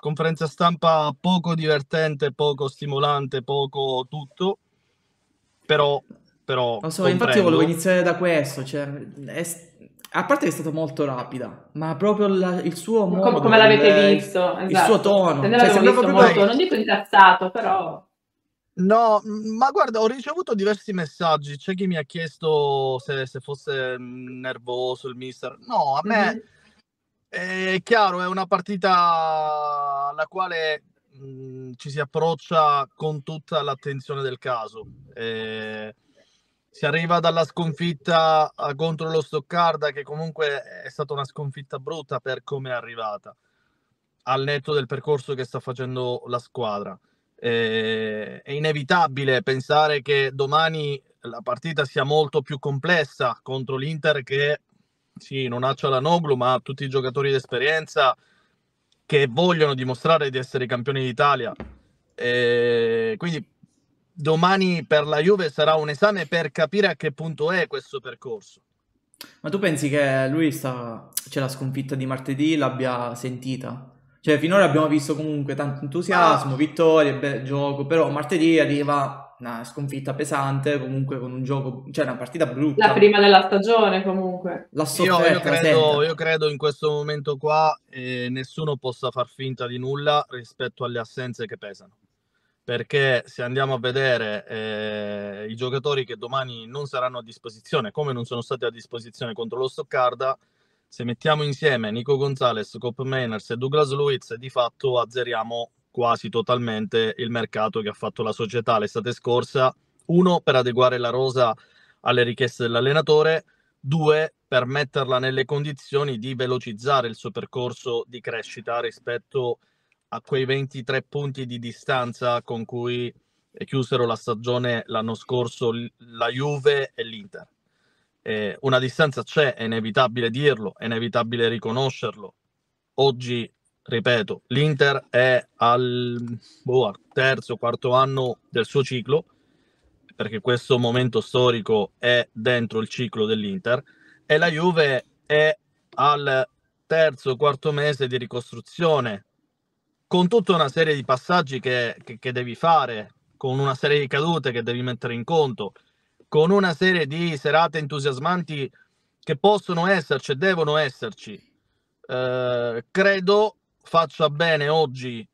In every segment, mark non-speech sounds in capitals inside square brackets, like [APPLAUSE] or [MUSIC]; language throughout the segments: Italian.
conferenza stampa poco divertente, poco stimolante, poco tutto, però... però so, infatti volevo iniziare da questo, cioè, è, a parte che è stata molto rapida, ma proprio la, il suo modo... Come, come l'avete il, visto, esatto. il suo esatto. tono. Cioè, cioè sembrava proprio... molto, non dico incazzato, però... No, ma guarda, ho ricevuto diversi messaggi. C'è chi mi ha chiesto se, se fosse mm, nervoso il mister. No, a me... Mm-hmm è chiaro, è una partita alla quale mhmm, ci si approccia con tutta l'attenzione del caso. Eh, si arriva dalla sconfitta contro lo Stoccarda, che comunque è stata una sconfitta brutta per come è arrivata, al netto del percorso che sta facendo la squadra. Eh, è inevitabile pensare che domani la partita sia molto più complessa contro l'Inter che sì, non ha Cialanoglu, ma tutti i giocatori d'esperienza che vogliono dimostrare di essere campioni d'Italia. E quindi domani per la Juve sarà un esame per capire a che punto è questo percorso. Ma tu pensi che lui sta... cioè, la sconfitta di martedì l'abbia sentita? Cioè, finora abbiamo visto comunque tanto entusiasmo, ah. vittorie, bel gioco, però martedì arriva una sconfitta pesante, comunque con un gioco, cioè una partita brutta. La prima della stagione comunque. La io, io, credo, io credo in questo momento qua eh, nessuno possa far finta di nulla rispetto alle assenze che pesano. Perché se andiamo a vedere eh, i giocatori che domani non saranno a disposizione, come non sono stati a disposizione contro lo Stoccarda, se mettiamo insieme Nico Gonzalez, Cop Mainers e Douglas Luiz, di fatto azzeriamo quasi totalmente il mercato che ha fatto la società l'estate scorsa. Uno, per adeguare la rosa alle richieste dell'allenatore. Due, per metterla nelle condizioni di velocizzare il suo percorso di crescita rispetto a quei 23 punti di distanza con cui chiusero la stagione l'anno scorso la Juve e l'Inter. Eh, una distanza c'è, è inevitabile dirlo, è inevitabile riconoscerlo. Oggi ripeto, l'Inter è al, boh, al terzo o quarto anno del suo ciclo, perché questo momento storico è dentro il ciclo dell'Inter, e la Juve è al terzo o quarto mese di ricostruzione, con tutta una serie di passaggi che, che, che devi fare, con una serie di cadute che devi mettere in conto, con una serie di serate entusiasmanti che possono esserci e devono esserci. Eh, credo faccia bene oggi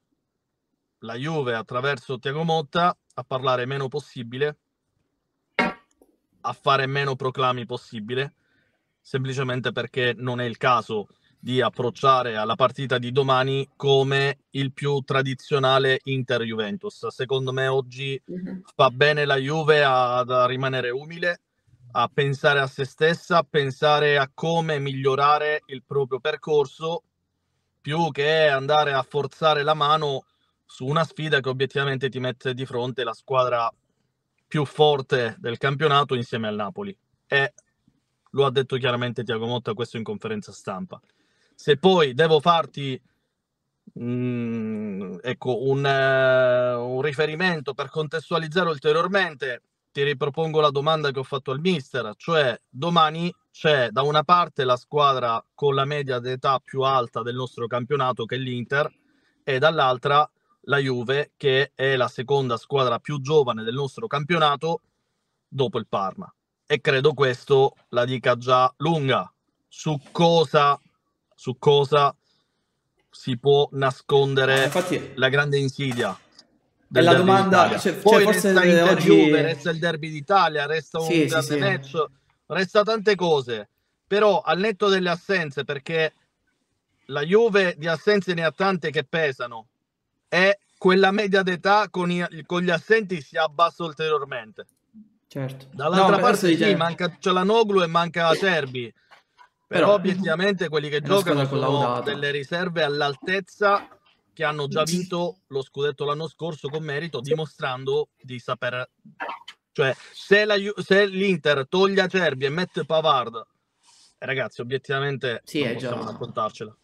la Juve attraverso Tiago Motta a parlare meno possibile, a fare meno proclami possibile, semplicemente perché non è il caso di approcciare alla partita di domani come il più tradizionale Inter-Juventus. Secondo me oggi uh-huh. fa bene la Juve a, a, rimanere umile, a pensare a se stessa, a pensare a come migliorare il proprio percorso più che andare a forzare la mano su una sfida che obiettivamente ti mette di fronte la squadra più forte del campionato insieme al Napoli. E lo ha detto chiaramente Tiago Motta questo in conferenza stampa. Se poi devo farti mh, mm, ecco, un, uh, un riferimento per contestualizzare ulteriormente ti ripropongo la domanda che ho fatto al mister, cioè domani c'è da una parte la squadra con la media d'età più alta del nostro campionato che è l'Inter e dall'altra la Juve che è la seconda squadra più giovane del nostro campionato dopo il Parma. E credo questo la dica già lunga su cosa, su cosa si può nascondere ah, Infatti... la grande insidia del domanda, cioè, Poi cioè, forse resta Inter oggi... Juve, resta il derby d'Italia, resta un sì, grande sì, match, sì. resta tante cose. Però al netto delle assenze, perché la Juve di assenze ne ha tante che pesano, e quella media d'età con, i, con gli assenti si abbassa ulteriormente. Certo. Dall'altra no, parte sì, certo. manca Noglu e manca la Serbi. Però, però obiettivamente quelli che giocano sono delle riserve all'altezza che hanno già vinto lo scudetto l'anno scorso con merito, dimostrando di saper... Cioè, se, la, se l'Inter toglie Acerbi e mette Pavard, eh, ragazzi, obiettivamente sì, non possiamo già... raccontarcela.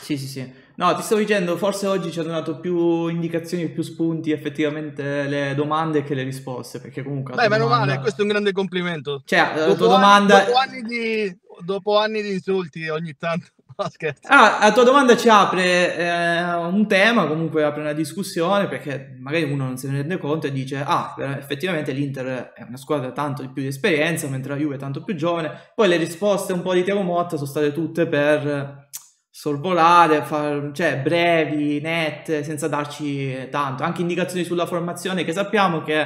Sì, sì, sì. No, ti sto dicendo, forse oggi ci ha donato più indicazioni, più spunti effettivamente le domande che le risposte, perché comunque... Beh, domanda... meno male, questo è un grande complimento. Cioè, dopo la tua domanda... Anni, dopo, anni di, dopo anni di insulti ogni tanto scherzo. Ah, la tua domanda ci apre eh, un tema, comunque apre una discussione, perché magari uno non se ne rende conto e dice, ah, eh, effettivamente l'Inter è una squadra tanto di più di esperienza, mentre la Juve è tanto più giovane. Poi le risposte un po' di Teo Motta sono state tutte per sorvolare, far, cioè brevi, nette, senza darci tanto. Anche indicazioni sulla formazione, che sappiamo che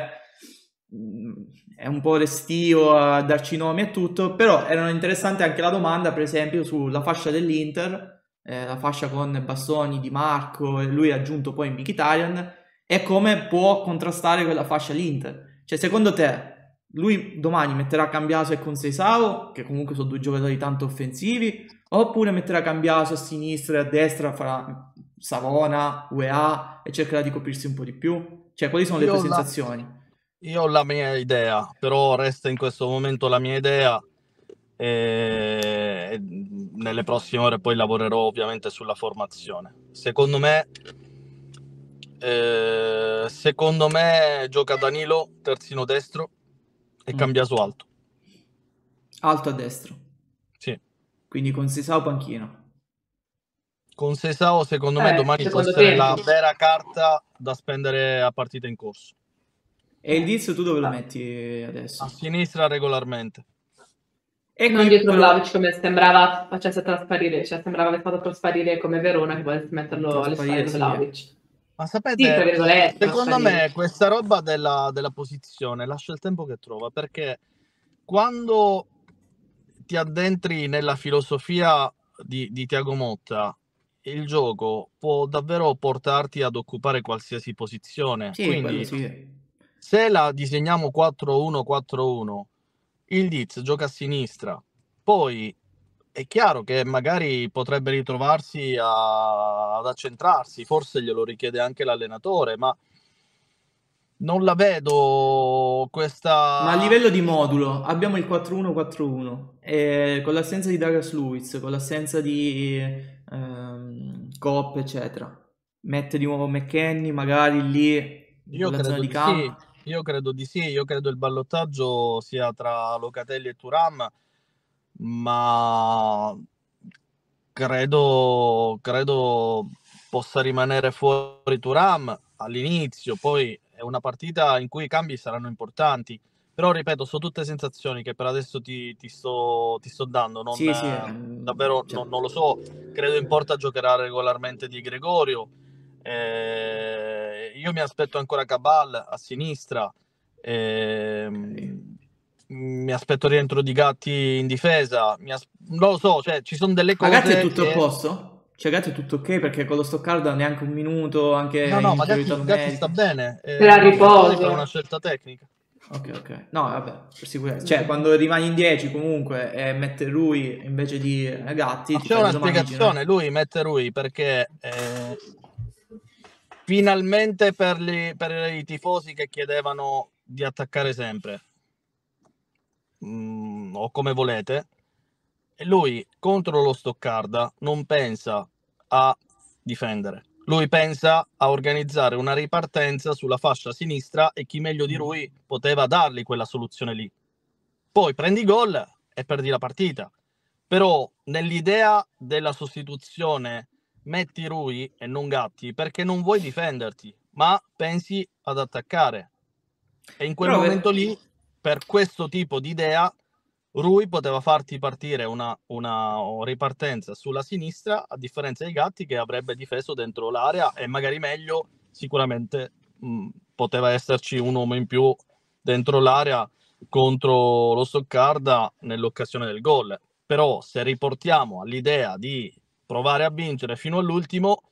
è un po' restio a darci nomi e tutto, però era interessante anche la domanda, per esempio, sulla fascia dell'Inter, eh, la fascia con Bastoni, Di Marco, e lui ha aggiunto poi in Mkhitaryan, e come può contrastare quella fascia l'Inter. Cioè, secondo te, lui domani metterà Cambiaso e Conseisao, che comunque sono due giocatori tanto offensivi, oppure metterà Cambiaso a sinistra e a destra, farà Savona, UEA e cercherà di coprirsi un po' di più? Cioè, quali sono Io le tue la... sensazioni? Io ho la mia idea, però resta in questo momento la mia idea. E nelle prossime ore poi lavorerò ovviamente sulla formazione. Secondo me, eh, secondo me gioca Danilo, terzino destro, e mm. cambia su alto. Alto a destra. Sì. Quindi con Sesao panchino? Con Sesao secondo eh, me domani secondo può essere te... la vera carta da spendere a partita in corso. E il dizio tu dove lo ah. metti adesso? A sinistra regolarmente. E non dietro Vlaovic come sembrava facesse trasparire, cioè sembrava aver fatto trasparire come Verona che volesse metterlo alle di Vlaovic. Ma sapete, sì, secondo me questa roba della, della posizione lascia il tempo che trova perché quando ti addentri nella filosofia di, di Tiago Motta, il gioco può davvero portarti ad occupare qualsiasi posizione. Sì, Quindi, sì se la disegniamo 4-1-4-1, il Diz gioca a sinistra, poi è chiaro che magari potrebbe ritrovarsi a, ad accentrarsi, forse glielo richiede anche l'allenatore, ma non la vedo questa... Ma a livello di modulo abbiamo il 4-1-4-1, eh, con l'assenza di Douglas Lewis, con l'assenza di ehm, Copp, eccetera. Mette di nuovo McKenny, magari lì... Io credo di, di campo. Sì io credo di sì, io credo il ballottaggio sia tra Locatelli e Turam, ma credo, credo possa rimanere fuori Turam all'inizio, poi è una partita in cui i cambi saranno importanti. Però ripeto, sono tutte sensazioni che per adesso ti, ti, sto, ti sto, dando. Non, sì, sì, mm, davvero cioè... non, non, lo so. Credo in porta giocherà regolarmente di Gregorio eh, io mi aspetto ancora Cabal a sinistra. Eh, Mi aspetto rientro di Gatti in difesa. As- lo so, cioè, ci sono delle cose. Ragazzi, è tutto che... a posto? Cioè, Gatti è tutto ok perché con lo Stoccarda neanche un minuto. Anche no, no, ma Gatti, Gatti sta bene. Eh, la riposo. È una scelta tecnica. Ok, ok. No, vabbè, per sicurezza. Cioè, quando rimani in 10 comunque e eh, mette lui invece di eh, Gatti... Ma c'è una spiegazione, lui mette lui perché eh, finalmente per, gli, per, i tifosi che chiedevano di attaccare sempre mm, o come volete e lui contro lo Stoccarda non pensa a difendere lui pensa a organizzare una ripartenza sulla fascia sinistra e chi meglio di lui poteva dargli quella soluzione lì poi prendi gol e perdi la partita però nell'idea della sostituzione metti Rui e non Gatti perché non vuoi difenderti, ma pensi ad attaccare. E in quel Però eh, momento per... lì, per questo tipo di idea, Rui poteva farti partire una, una, ripartenza sulla sinistra, a differenza dei gatti che avrebbe difeso dentro l'area e magari meglio, sicuramente mh, mm, poteva esserci un uomo in più dentro l'area contro lo Stoccarda nell'occasione del gol. Però se riportiamo all'idea di provare a vincere fino all'ultimo.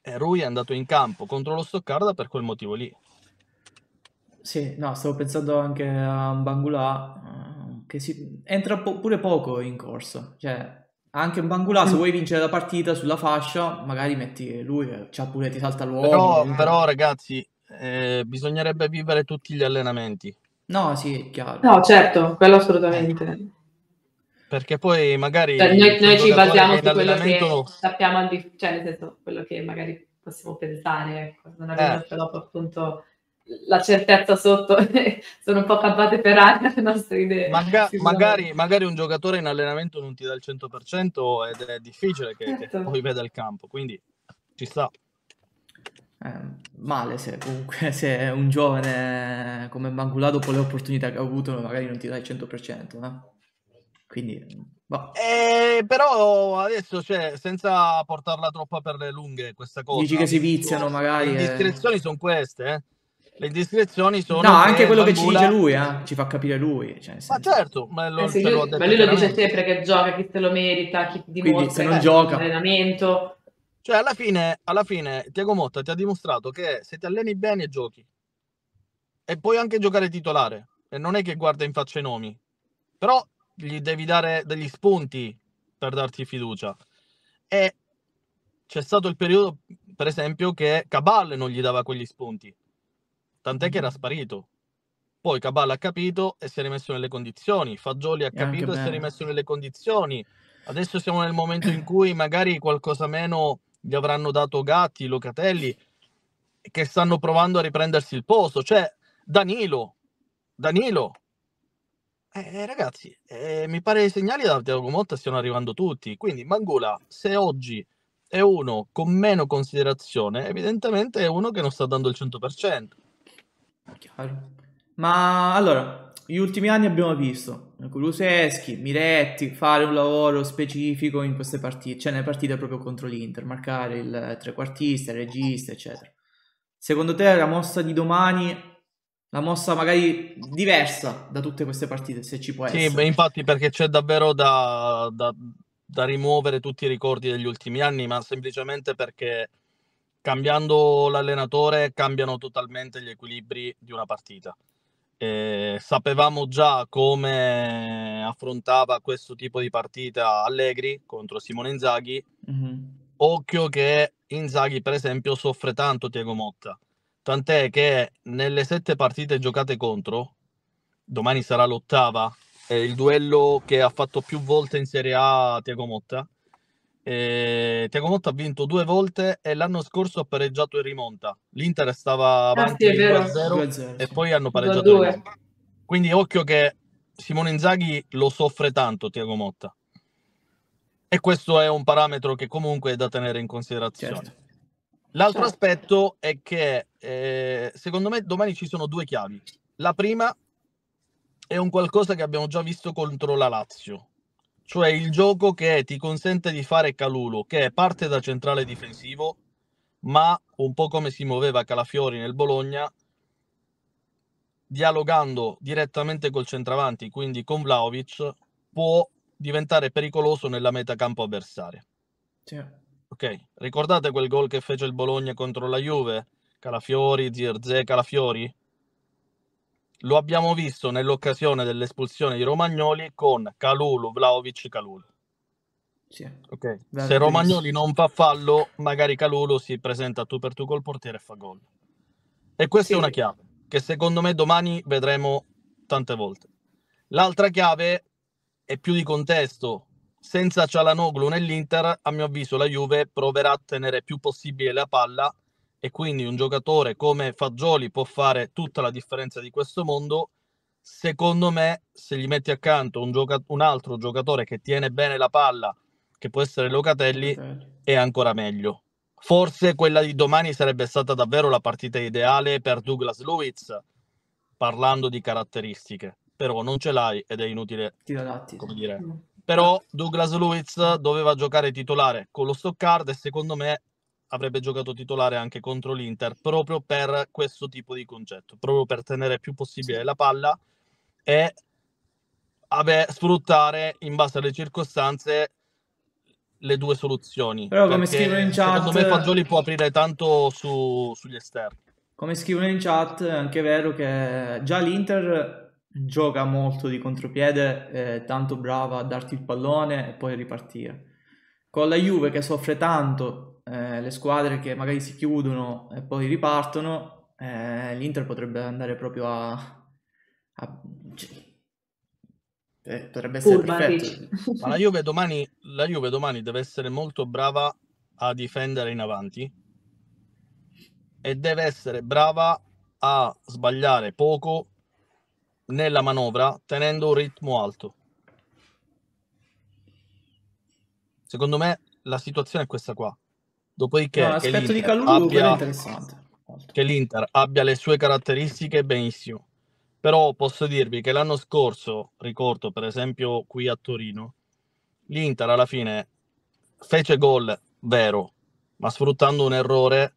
E lui è andato in campo contro lo Stoccarda per quel motivo lì. Sì, no, stavo pensando anche a Bangula eh, che si... entra po- pure poco in corso. Cioè, anche un Bangula, se mm. vuoi vincere la partita sulla fascia, magari metti lui, eh, c'ha pure, ti salta l'uomo. Però, eh. però ragazzi, eh, bisognerebbe vivere tutti gli allenamenti. No, sì, è chiaro. No, certo, quello assolutamente. Ecco. Perché poi magari... Cioè, noi, noi ci basiamo su quello che no. sappiamo, cioè nel senso quello che magari possiamo pensare, ecco. non avendo eh. dopo appunto la certezza sotto, [LAUGHS] sono un po' campate per aria le nostre idee. Maga- magari, magari, un giocatore in allenamento non ti dà il 100% ed è difficile che, certo. che poi veda il campo, quindi ci sta. Eh, male se comunque [LAUGHS] se un giovane come Mangula dopo le opportunità che ha avuto magari non ti dà il 100%. Eh? Quindi... Boh. Eh, però adesso, cioè, senza portarla troppo per le lunghe questa cosa... Dici che si viziano magari... Le eh. indiscrezioni eh. sono queste, eh? le indiscrezioni sono. No, anche quello Bambula... che ci dice lui, eh? ci fa capire lui. Cioè, senso... Ma certo, ma, lo, eh, lui, ma lui lo dice sempre che gioca, chi te lo merita, chi ti dimostra Quindi, se non gioca. allenamento. Cioè, alla fine, alla fine, Tiago Motta ti ha dimostrato che se ti alleni bene giochi. E puoi anche giocare titolare. E non è che guarda in faccia i nomi. Però gli devi dare degli spunti per darti fiducia. E c'è stato il periodo, per esempio, che Cabal non gli dava quegli spunti, tant'è che era mm. sparito. Poi Cabal ha capito e si è rimesso nelle condizioni, Fagioli ha capito e, si è rimesso nelle condizioni. Adesso siamo nel momento in cui magari qualcosa meno gli avranno dato Gatti, Locatelli, che stanno provando a riprendersi il posto. Cioè, Danilo, Danilo, eh, eh, ragazzi, eh, mi pare che i segnali da Tiago Motta stiano arrivando tutti, quindi Mangula, se oggi è uno con meno considerazione, evidentemente è uno che non sta dando il 100%. Chiaro. Ma allora, gli ultimi anni abbiamo visto Kuluseschi, Miretti fare un lavoro specifico in queste partite, cioè nelle partite proprio contro l'Inter, marcare il trequartista, il regista, eccetera. Secondo te la mossa di domani la mossa magari diversa da tutte queste partite, se ci può essere. Sì, infatti perché c'è davvero da, da, da, rimuovere tutti i ricordi degli ultimi anni, ma semplicemente perché cambiando l'allenatore cambiano totalmente gli equilibri di una partita. E sapevamo già come affrontava questo tipo di partita Allegri contro Simone Inzaghi. Mm-hmm. Occhio che Inzaghi, per esempio, soffre tanto Diego Motta Tant'è che nelle sette partite giocate contro, domani sarà l'ottava, è il duello che ha fatto più volte in Serie A Tiago Motta. Tiago Motta ha vinto due volte e l'anno scorso ha pareggiato in rimonta. L'Inter stava avanti ah, sì, 2-0 sì. e poi hanno pareggiato in rimonta. Quindi occhio che Simone Inzaghi lo soffre tanto Tiago Motta. E questo è un parametro che comunque è da tenere in considerazione. Certo. L'altro certo. aspetto è che eh, secondo me domani ci sono due chiavi. La prima è un qualcosa che abbiamo già visto contro la Lazio, cioè il gioco che ti consente di fare Calulo, che parte da centrale difensivo, ma un po' come si muoveva Calafiori nel Bologna, dialogando direttamente col centravanti, quindi con Vlaovic, può diventare pericoloso nella metà campo avversaria. Certo. Ok, ricordate quel gol che fece il Bologna contro la Juve? Calafiori, Zirze, Calafiori? Lo abbiamo visto nell'occasione dell'espulsione di Romagnoli con Calulu, Vlaovic, Calulu. Sì. Okay. Se Romagnoli non fa fallo, magari Calulu si presenta tu per tu col portiere e fa gol. E questa sì. è una chiave che secondo me domani vedremo tante volte. L'altra chiave è più di contesto, senza Cialanoglu nell'Inter, a mio avviso la Juve proverà a tenere più possibile la palla e quindi un giocatore come Fagioli può fare tutta la differenza di questo mondo. Secondo me, se gli metti accanto un, gioca- un altro giocatore che tiene bene la palla, che può essere Locatelli, è ancora meglio. Forse quella di domani sarebbe stata davvero la partita ideale per Douglas Lewis, parlando di caratteristiche, però non ce l'hai ed è inutile, Ti adatti. come dire, mm però Douglas Lewis doveva giocare titolare con lo Stoccarda e secondo me avrebbe giocato titolare anche contro l'Inter proprio per questo tipo di concetto, proprio per tenere più possibile la palla e vabbè, sfruttare in base alle circostanze le due soluzioni. Però come scrivono in chat... Secondo me Fagioli può aprire tanto su, sugli esterni. Come scrivono in chat, è anche vero che già l'Inter gioca molto di contropiede, è tanto brava a darti il pallone e poi ripartire. Con la Juve che soffre tanto, eh, le squadre che magari si chiudono e poi ripartono, eh, l'Inter potrebbe andare proprio a... a cioè, eh, potrebbe essere Urban perfetto. [LAUGHS] Ma la Juve, domani, la Juve domani deve essere molto brava a difendere in avanti e deve essere brava a sbagliare poco nella manovra tenendo un ritmo alto. Secondo me la situazione è questa qua. Dopodiché no, che, l'Inter abbia, che l'Inter abbia le sue caratteristiche benissimo. Però posso dirvi che l'anno scorso, ricordo per esempio qui a Torino, l'Inter alla fine fece gol vero, ma sfruttando un errore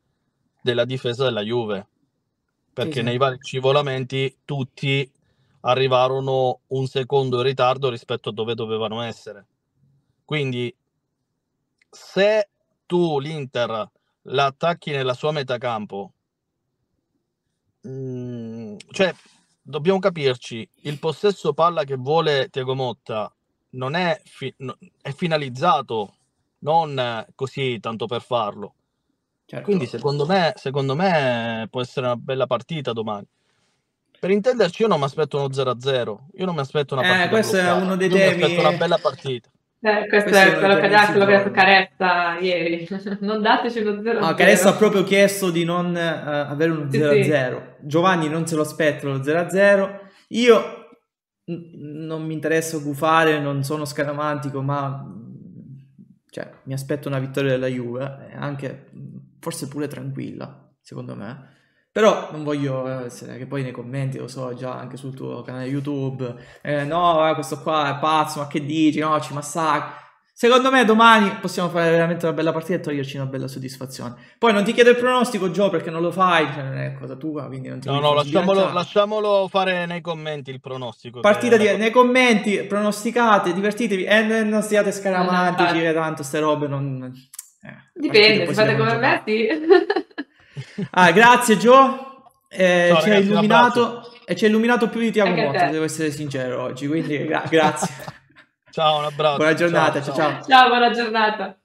della difesa della Juve. Perché sì, sì. nei vari scivolamenti tutti arrivarono un secondo in ritardo rispetto a dove dovevano essere. Quindi se tu l'Inter la attacchi nella sua metà campo, mm, cioè dobbiamo capirci, il possesso palla che vuole Tiago Motta non è, fi- è finalizzato, non così tanto per farlo. Certo. Quindi secondo me, secondo me può essere una bella partita domani. Per intenderci, io non mi aspetto uno 0-0, io non mi aspetto una eh, partita. Eh, questo bloccata. è uno dei io temi. Mi aspetto una bella partita. Eh, questo, questo, è quello che, ha, quello che, ha detto Carezza ieri. [LAUGHS] non dateci uno 0-0. No, Carezza ha proprio chiesto di non uh, avere uno 0-0. Sì, sì. Giovanni non se lo aspetta uno 0-0. Io non mi interessa gufare, non sono scaramantico, ma cioè, mi aspetto una vittoria della Juve, eh, anche forse pure tranquilla, secondo me. Però non voglio essere eh, che poi nei commenti, lo so già anche sul tuo canale YouTube, eh, no, eh, questo qua è pazzo, ma che dici? No, ci massacra. Secondo me domani possiamo fare veramente una bella partita e toglierci una bella soddisfazione. Poi non ti chiedo il pronostico, Gio, perché non lo fai, cioè non è cosa tua, quindi non ti No, no, lasciamolo, lasciamolo, fare nei commenti il pronostico. Partita di, la... nei commenti, pronosticate, divertitevi e non stiate scaramantici, tanto ste robe non... Eh, Dipende, fate come me, [LAUGHS] [LAUGHS] Ah, grazie Gio, eh, ci hai illuminato e eh, ci hai illuminato più di Tiago Motta, devo essere sincero oggi, quindi gra- grazie. [LAUGHS] Ciao, un abbraccio. Buona giornata, ciao, ciao. Ciao, ciao buona giornata.